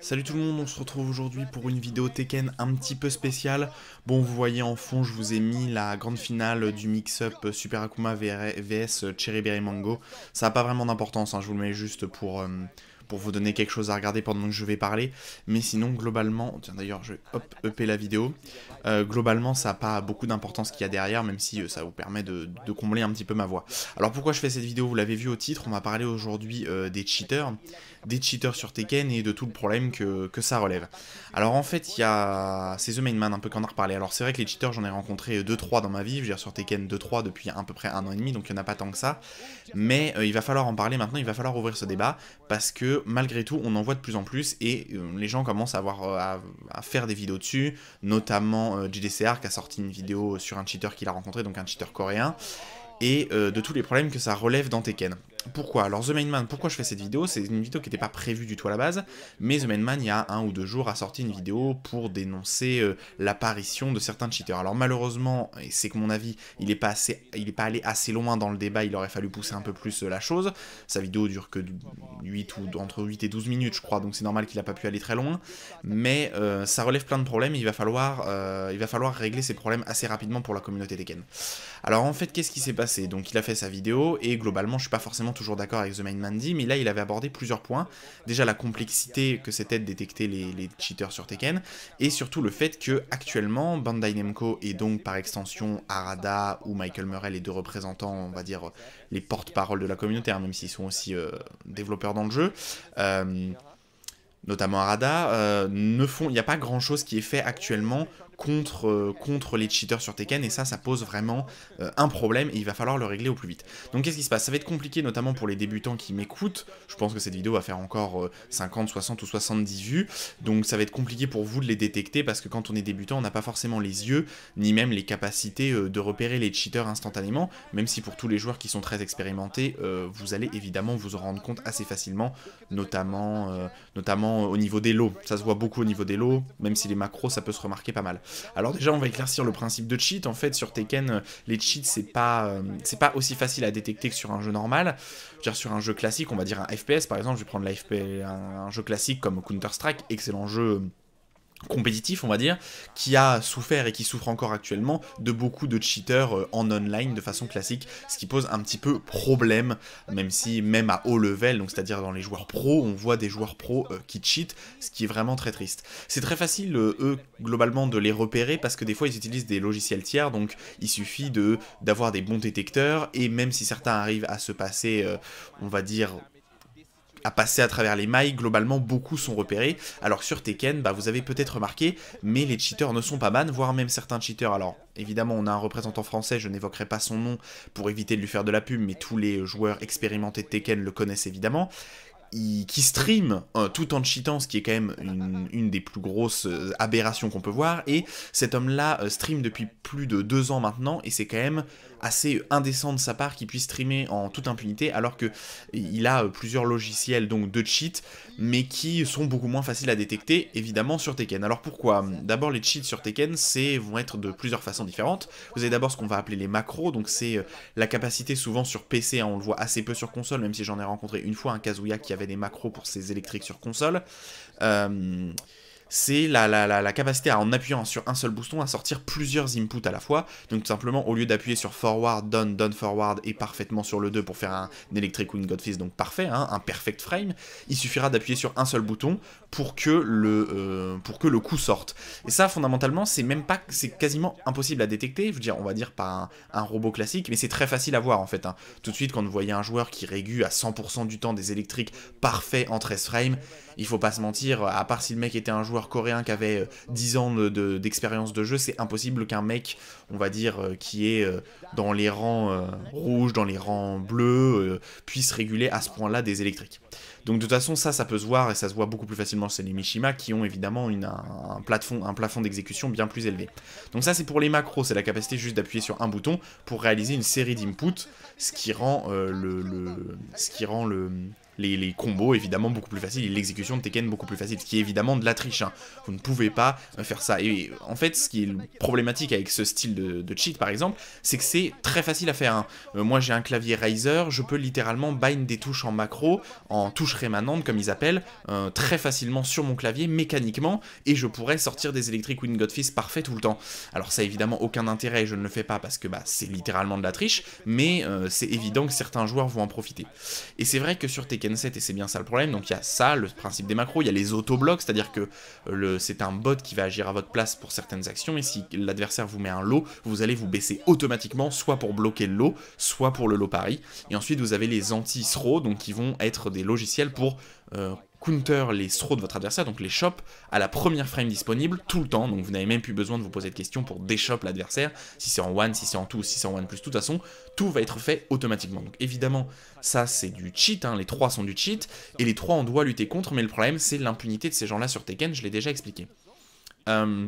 Salut tout le monde, on se retrouve aujourd'hui pour une vidéo Tekken un petit peu spéciale. Bon, vous voyez en fond, je vous ai mis la grande finale du mix-up Super Akuma vs Cherry Berry Mango. Ça n'a pas vraiment d'importance, hein, je vous le mets juste pour, euh, pour vous donner quelque chose à regarder pendant que je vais parler. Mais sinon, globalement, tiens d'ailleurs, je vais hop, la vidéo. Euh, globalement, ça n'a pas beaucoup d'importance qu'il y a derrière, même si euh, ça vous permet de, combler un petit peu ma voix. Alors pourquoi je fais cette vidéo Vous l'avez vu au titre, on va parler aujourd'hui euh, des cheaters, des cheaters sur Tekken et de tout le problème que, ça relève. Alors en fait, il y a... C'est The Main un peu qu'on a reparlé. Alors c'est vrai que les cheaters, j'en ai rencontré 2-3 dans ma vie, je veux dire sur Tekken 2-3 depuis à peu près un an et demi, donc il n'y en a pas tant que ça. Mais il va falloir en parler maintenant, il va falloir ouvrir ce débat, parce que malgré tout, on en voit de plus en plus et euh, les gens commencent à, avoir, euh, à, faire des vidéos dessus, notamment euh, JDCR qui a sorti une vidéo sur un cheater qu'il a rencontré, donc un cheater coréen, et de tous les problèmes que ça relève dans Tekken. Pourquoi Alors The Main Man, pourquoi je fais cette vidéo C'est une vidéo qui n'était pas prévue du tout à la base, mais The Main Man, il y a un ou deux jours, a sorti une vidéo pour dénoncer euh, l'apparition de certains cheaters. Alors malheureusement, et c'est que mon avis, il n'est pas, est pas allé assez loin dans le débat, il aurait fallu pousser un peu plus euh, la chose. Sa vidéo dure que 8 ou entre 8 et 12 minutes, je crois, donc c'est normal qu'il n'a pas pu aller très loin. Mais euh, ça relève plein de problèmes, il va falloir, il va falloir régler ces problèmes assez rapidement pour la communauté Ken. Alors en fait, qu'est-ce qui s'est passé Donc il a fait sa vidéo, et globalement, je ne suis pas forcément toujours d'accord avec The Mind Mandy, mais là il avait abordé plusieurs points. Déjà la complexité que c'était de détecter les, cheaters sur Tekken, et surtout le fait que actuellement Bandai Namco et donc par extension Arada ou Michael Murray, les deux représentants, on va dire les porte-parole de la communauté, hein, même s'ils sont aussi euh, développeurs dans le jeu, euh, notamment Arada, euh, ne font, il n'y a pas grand chose qui est fait actuellement contre, euh, contre les cheaters sur Tekken et ça, ça pose vraiment euh, un problème et il va falloir le régler au plus vite. Donc qu'est-ce qui se passe Ça va être compliqué notamment pour les débutants qui m'écoutent, je pense que cette vidéo va faire encore 50, euh, 60 ou 70 vues, donc ça va être compliqué pour vous de les détecter parce que quand on est débutant, on n'a pas forcément les yeux ni même les capacités de repérer les cheaters instantanément, même si pour tous les joueurs qui sont très expérimentés, vous allez évidemment vous en rendre compte assez facilement, notamment, notamment au niveau des lots. Ça se voit beaucoup au niveau des lots, même si les macros, ça peut se remarquer pas mal. Alors déjà, on va éclaircir le principe de cheat. En fait, sur Tekken, les cheats, c'est pas, euh, pas aussi facile à détecter que sur un jeu normal. Je veux dire, sur un jeu classique, on va dire un FPS, par exemple, je vais prendre un, jeu classique comme Counter-Strike, excellent jeu compétitif, on va dire, qui a souffert et qui souffre encore actuellement de beaucoup de cheaters euh, en online de façon classique, ce qui pose un petit peu problème, même si même à haut level, donc c'est-à-dire dans les joueurs pro, on voit des joueurs pro euh, qui cheat ce qui est vraiment très triste. C'est très facile, euh, eux, globalement, de les repérer parce que des fois ils utilisent des logiciels tiers, donc il suffit de d'avoir des bons détecteurs et même si certains arrivent à se passer, on va dire, à passer à travers les mailles, globalement beaucoup sont repérés, alors sur Tekken, bah, vous avez peut-être remarqué, mais les cheaters ne sont pas bannes, voire même certains cheaters, alors évidemment on a un représentant français, je n'évoquerai pas son nom pour éviter de lui faire de la pub, mais tous les joueurs expérimentés de Tekken le connaissent évidemment, qui stream euh, tout en cheatant, ce qui est quand même une, des plus grosses euh, aberrations qu'on peut voir. Et cet homme-là euh, stream depuis plus de deux ans maintenant, et c'est quand même assez indécent de sa part qu'il puisse streamer en toute impunité alors que il a euh, plusieurs logiciels donc de cheat mais qui sont beaucoup moins faciles à détecter évidemment sur Tekken. Alors pourquoi D'abord les cheats sur Tekken c'est vont être de plusieurs façons différentes. Vous avez d'abord ce qu'on va appeler les macros donc c'est euh, la capacité souvent sur PC hein, on le voit assez peu sur console même si j'en ai rencontré une fois un Kazuya qui avait des macros pour ses électriques sur console. Euh, c'est la, la, capacité à, en appuyant sur un seul bouton à sortir plusieurs inputs à la fois. Donc tout simplement, au lieu d'appuyer sur forward, down, down, forward et parfaitement sur le 2 pour faire un, Electric Wing Godfist, donc parfait, hein, un perfect frame, il suffira d'appuyer sur un seul bouton pour que le, euh, pour que le coup sorte. Et ça, fondamentalement, c'est même pas, c'est quasiment impossible à détecter. Je veux dire, on va dire par un, robot classique, mais c'est très facile à voir en fait. Hein. Tout de suite, quand vous voyez un joueur qui régule à 100% du temps des électriques parfaits en 13 frames, il faut pas se mentir, à part si le mec était un joueur coréen qui avait 10 euh, ans d'expérience de, jeu, c'est impossible qu'un mec, on va dire, euh, qui est euh, dans les rangs rouges, dans les rangs bleus, puisse réguler à ce point-là des électriques. Donc de toute façon, ça, ça peut se voir et ça se voit beaucoup plus facilement chez les Mishima qui ont évidemment une, un, plafond, d'exécution bien plus élevé. Donc ça, c'est pour les macros, c'est la capacité juste d'appuyer sur un bouton pour réaliser une série d'inputs, ce qui rend euh, le, ce qui rend le les, combos évidemment beaucoup plus faciles et l'exécution de Tekken beaucoup plus facile, ce qui est évidemment de la triche. Hein. Vous ne pouvez pas euh, faire ça. Et en fait, ce qui est problématique avec ce style de, cheat par exemple, c'est que c'est très facile à faire. Hein. Euh, moi j'ai un clavier Razer, je peux littéralement bind des touches en macro, en touchant rémanente, comme ils appellent, euh, très facilement sur mon clavier, mécaniquement, et je pourrais sortir des Electric Wind Godfist parfait tout le temps. Alors ça a évidemment aucun intérêt, je ne le fais pas parce que bah, c'est littéralement de la triche, mais euh, c'est évident que certains joueurs vont en profiter. Et c'est vrai que sur Tekken 7, et c'est bien ça le problème, donc il y a ça, le principe des macros, il y a les autoblocs, c'est-à-dire que euh, c'est un bot qui va agir à votre place pour certaines actions, et si l'adversaire vous met un lot, vous allez vous baisser automatiquement, soit pour bloquer le lot, soit pour le lot pari. Et ensuite vous avez les anti throws donc qui vont être des logiciels pour euh, counter les throws de votre adversaire, donc les shops, à la première frame disponible, tout le temps. Donc vous n'avez même plus besoin de vous poser de questions pour déchop l'adversaire, si c'est en one, si c'est en two, si c'est en one plus. De toute façon, tout va être fait automatiquement. Donc évidemment, ça c'est du cheat, hein. les trois sont du cheat, et les trois on doit lutter contre, mais le problème c'est l'impunité de ces gens-là sur Tekken, je l'ai déjà expliqué. Euh...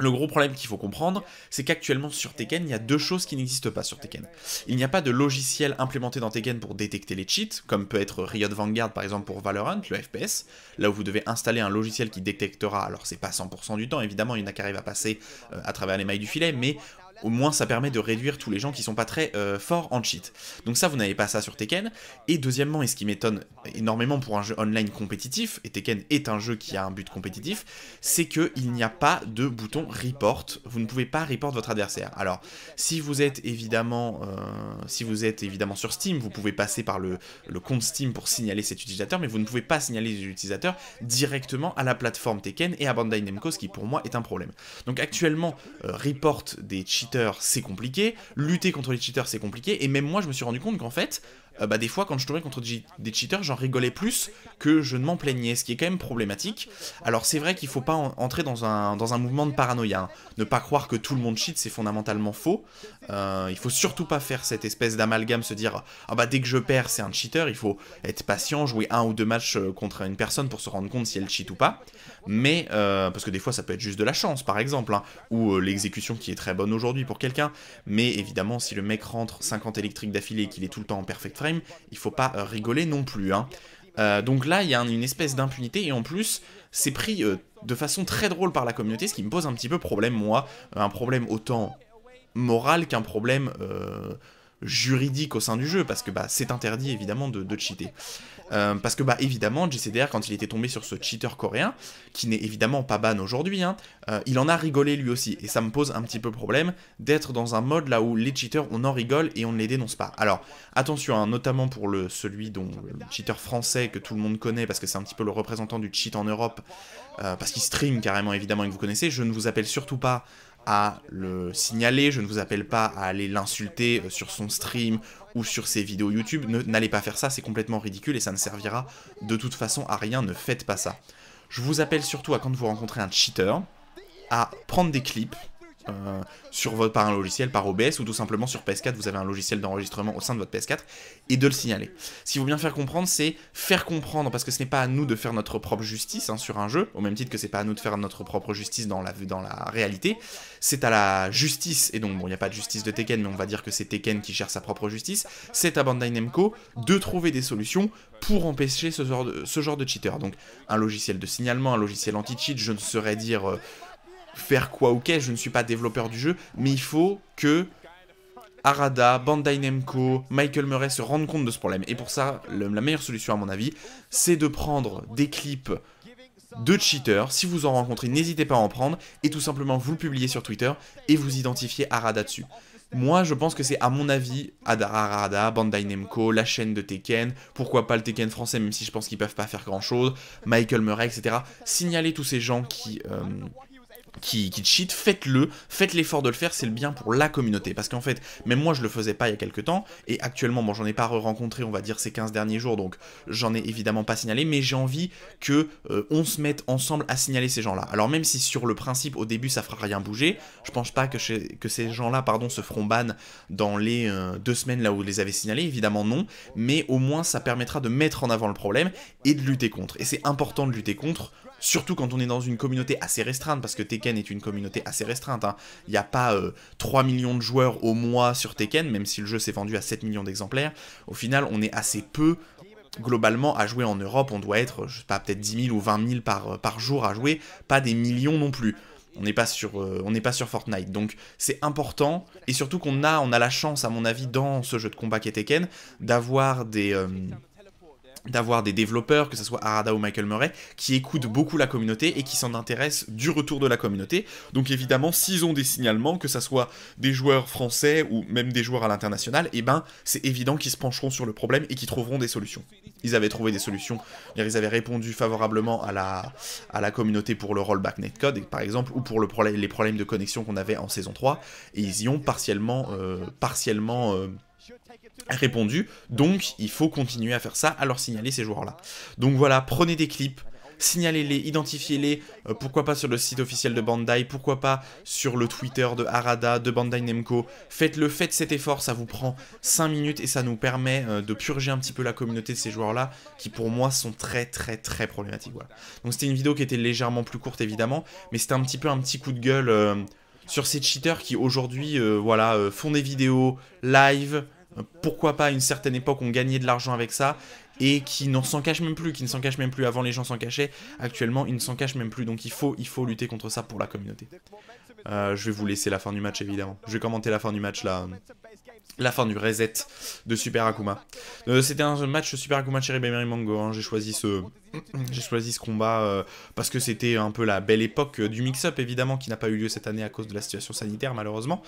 Le gros problème qu'il faut comprendre, c'est qu'actuellement sur Tekken, il y a deux choses qui n'existent pas sur Tekken. Il n'y a pas de logiciel implémenté dans Tekken pour détecter les cheats, comme peut être Riot Vanguard par exemple pour Valorant, le FPS, là où vous devez installer un logiciel qui détectera, alors c'est pas 100% du temps, évidemment, il y en a qui arrivent à passer euh, à travers les mailles du filet, mais au moins ça permet de réduire tous les gens qui sont pas très euh, forts en cheat. Donc ça, vous n'avez pas ça sur Tekken. Et deuxièmement, et ce qui m'étonne énormément pour un jeu online compétitif, et Tekken est un jeu qui a un but compétitif, c'est qu'il n'y a pas de bouton report. Vous ne pouvez pas report votre adversaire. Alors, si vous êtes évidemment, euh, si vous êtes évidemment sur Steam, vous pouvez passer par le, compte Steam pour signaler cet utilisateur, mais vous ne pouvez pas signaler les utilisateurs directement à la plateforme Tekken et à Bandai Namco, ce qui pour moi est un problème. Donc actuellement, euh, report des cheats c'est compliqué, lutter contre les cheaters, c'est compliqué, et même moi, je me suis rendu compte qu'en fait, euh, bah, des fois, quand je tournais contre des cheaters, j'en rigolais plus que je ne m'en plaignais, ce qui est quand même problématique. Alors, c'est vrai qu'il faut pas entrer dans un, dans un mouvement de paranoïa. Hein. Ne pas croire que tout le monde cheat, c'est fondamentalement faux. Euh, il faut surtout pas faire cette espèce d'amalgame, se dire Ah bah, dès que je perds, c'est un cheater. Il faut être patient, jouer un ou deux matchs euh, contre une personne pour se rendre compte si elle cheat ou pas. Mais, parce que des fois, ça peut être juste de la chance, par exemple, hein, ou l'exécution qui est très bonne aujourd'hui pour quelqu'un. Mais évidemment, si le mec rentre 50 électriques d'affilée et qu'il est tout le temps en perfect il faut pas euh, rigoler non plus. Hein. Euh, donc là, il y a une espèce d'impunité et en plus, c'est pris euh, de façon très drôle par la communauté, ce qui me pose un petit peu problème, moi. Un problème autant moral qu'un problème juridique au sein du jeu, parce que bah, c'est interdit évidemment de, de cheater. Euh, parce que, bah, évidemment, JCDR, quand il était tombé sur ce cheater coréen, qui n'est évidemment pas ban aujourd'hui, hein, euh, il en a rigolé lui aussi. Et ça me pose un petit peu problème d'être dans un mode là où les cheaters, on en rigole et on ne les dénonce pas. Alors, attention, hein, notamment pour le, celui dont le cheater français que tout le monde connaît, parce que c'est un petit peu le représentant du cheat en Europe, euh, parce qu'il stream carrément, évidemment, et que vous connaissez, je ne vous appelle surtout pas à le signaler, je ne vous appelle pas à aller l'insulter sur son stream ou sur ses vidéos YouTube, n'allez pas faire ça, c'est complètement ridicule et ça ne servira de toute façon à rien, ne faites pas ça. Je vous appelle surtout à quand vous rencontrez un cheater, à prendre des clips, euh, sur votre, par un logiciel, par OBS ou tout simplement sur PS4, vous avez un logiciel d'enregistrement au sein de votre PS4 et de le signaler. Ce qu'il faut bien faire comprendre, c'est faire comprendre, parce que ce n'est pas à nous de faire notre propre justice hein, sur un jeu, au même titre que c'est pas à nous de faire notre propre justice dans la, dans la réalité, c'est à la justice, et donc bon, il n'y a pas de justice de Tekken, mais on va dire que c'est Tekken qui cherche sa propre justice, c'est à Bandai Namco de trouver des solutions pour empêcher ce genre de, ce genre de cheater. Donc un logiciel de signalement, un logiciel anti-cheat, je ne saurais dire. Euh, faire quoi Ok, je ne suis pas développeur du jeu, mais il faut que Arada, Bandai Namco, Michael Murray se rendent compte de ce problème. Et pour ça, la meilleure solution à mon avis, c'est de prendre des clips de cheaters. Si vous en rencontrez, n'hésitez pas à en prendre et tout simplement vous le publiez sur Twitter et vous identifiez Arada dessus. Moi, je pense que c'est à mon avis Arada, Bandai Namco, la chaîne de Tekken, pourquoi pas le Tekken français, même si je pense qu'ils peuvent pas faire grand chose, Michael Murray, etc. Signaler tous ces gens qui, euh, qui, qui cheat, faites-le, faites l'effort de le faire, c'est le bien pour la communauté. Parce qu'en fait, même moi je le faisais pas il y a quelques temps, et actuellement, bon j'en ai pas rencontré on va dire ces 15 derniers jours, donc j'en ai évidemment pas signalé, mais j'ai envie que euh, on se mette ensemble à signaler ces gens-là. Alors même si sur le principe au début ça fera rien bouger, je pense pas que, ces gens-là pardon se feront ban dans les euh, deux semaines là où vous les avez signalés, évidemment non, mais au moins ça permettra de mettre en avant le problème et de lutter contre. Et c'est important de lutter contre surtout quand on est dans une communauté assez restreinte, parce que Tekken est une communauté assez restreinte. Hein. Il n'y a pas 3 euh, millions de joueurs au mois sur Tekken, même si le jeu s'est vendu à 7 millions d'exemplaires. Au final, on est assez peu globalement, à jouer en Europe, on doit être, je sais pas, peut-être 10 000 ou 20 000 euh, par, jour à jouer, pas des millions non plus. On n'est pas, sur, euh, pas sur Fortnite, donc c'est important, et surtout qu'on a, on a la chance, à mon avis, dans ce jeu de combat qui est Tekken, d'avoir des d'avoir des développeurs, que ce soit Arada ou Michael Murray, qui écoutent beaucoup la communauté et qui s'en intéressent du retour de la communauté. Donc évidemment, s'ils ont des signalements, que ce soit des joueurs français ou même des joueurs à l'international, eh ben, c'est évident qu'ils se pencheront sur le problème et qu'ils trouveront des solutions. Ils avaient trouvé des solutions, ils avaient répondu favorablement à la, à la communauté pour le rollback netcode, par exemple, ou pour les problèmes de connexion qu'on avait en saison 3, et ils y ont partiellement, euh, partiellement euh, répondu. Donc, il faut continuer à faire ça, à leur signaler ces joueurs-là. Donc voilà, prenez des clips, signalez-les, identifiez-les, euh, pourquoi pas sur le site officiel de Bandai, pourquoi pas sur le Twitter de Harada, de Bandai Nemco. Faites-le, faites cet effort, ça vous prend 5 minutes et ça nous permet euh, de purger un petit peu la communauté de ces joueurs-là, qui pour moi sont très très très problématiques. Voilà. Donc c'était une vidéo qui était légèrement plus courte évidemment, mais c'était un petit peu un petit coup de gueule euh, sur ces cheaters qui aujourd'hui voilà, font des vidéos live, pourquoi pas à une certaine époque on gagnait de l'argent avec ça et qui n'en s'en cache même plus, qui ne s'en cache même plus. Avant les gens s'en cachaient, actuellement ils ne s'en cachent même plus. Donc il faut, il faut lutter contre ça pour la communauté. Euh, je vais vous laisser la fin du match évidemment. Je vais commenter la fin du match là la fin du reset de Super Akuma. Euh, c'était un match Super Akuma Cherry Mango. Hein. J'ai choisi ce, j'ai choisi ce combat euh, parce que c'était un peu la belle époque euh, du mix-up évidemment qui n'a pas eu lieu cette année à cause de la situation sanitaire malheureusement,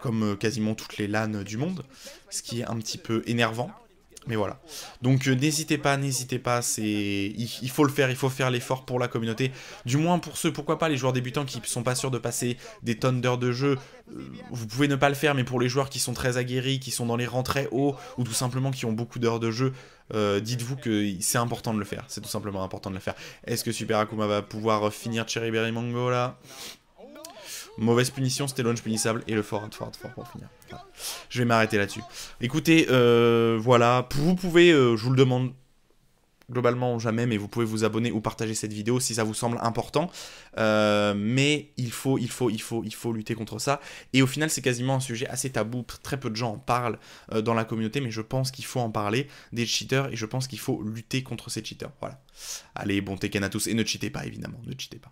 comme quasiment toutes les LAN du monde, ce qui est un petit peu énervant. Mais voilà. Donc euh, n'hésitez pas, n'hésitez pas, c'est il, faut le faire, il faut faire l'effort pour la communauté. Du moins pour ceux, pourquoi pas les joueurs débutants qui sont pas sûrs de passer des tonnes d'heures de jeu, euh, vous pouvez ne pas le faire, mais pour les joueurs qui sont très aguerris, qui sont dans les rangs très hauts, ou tout simplement qui ont beaucoup d'heures de jeu, euh, dites-vous que c'est important de le faire. C'est tout simplement important de le faire. Est-ce que Super Akuma va pouvoir finir Cherry Berry Mango là Mauvaise punition, c'était launch punissable. Et le fort, fort, fort pour finir. Je vais m'arrêter là-dessus. Écoutez, euh, voilà. Vous pouvez, euh, je vous le demande globalement jamais, mais vous pouvez vous abonner ou partager cette vidéo si ça vous semble important. Euh, mais il faut, il faut, il faut, il faut lutter contre ça. Et au final, c'est quasiment un sujet assez tabou. Très peu de gens en parlent dans la communauté, mais je pense qu'il faut en parler des cheaters et je pense qu'il faut lutter contre ces cheaters. Voilà. Allez, bon Tekken à tous et ne cheatez pas évidemment, ne cheatez pas.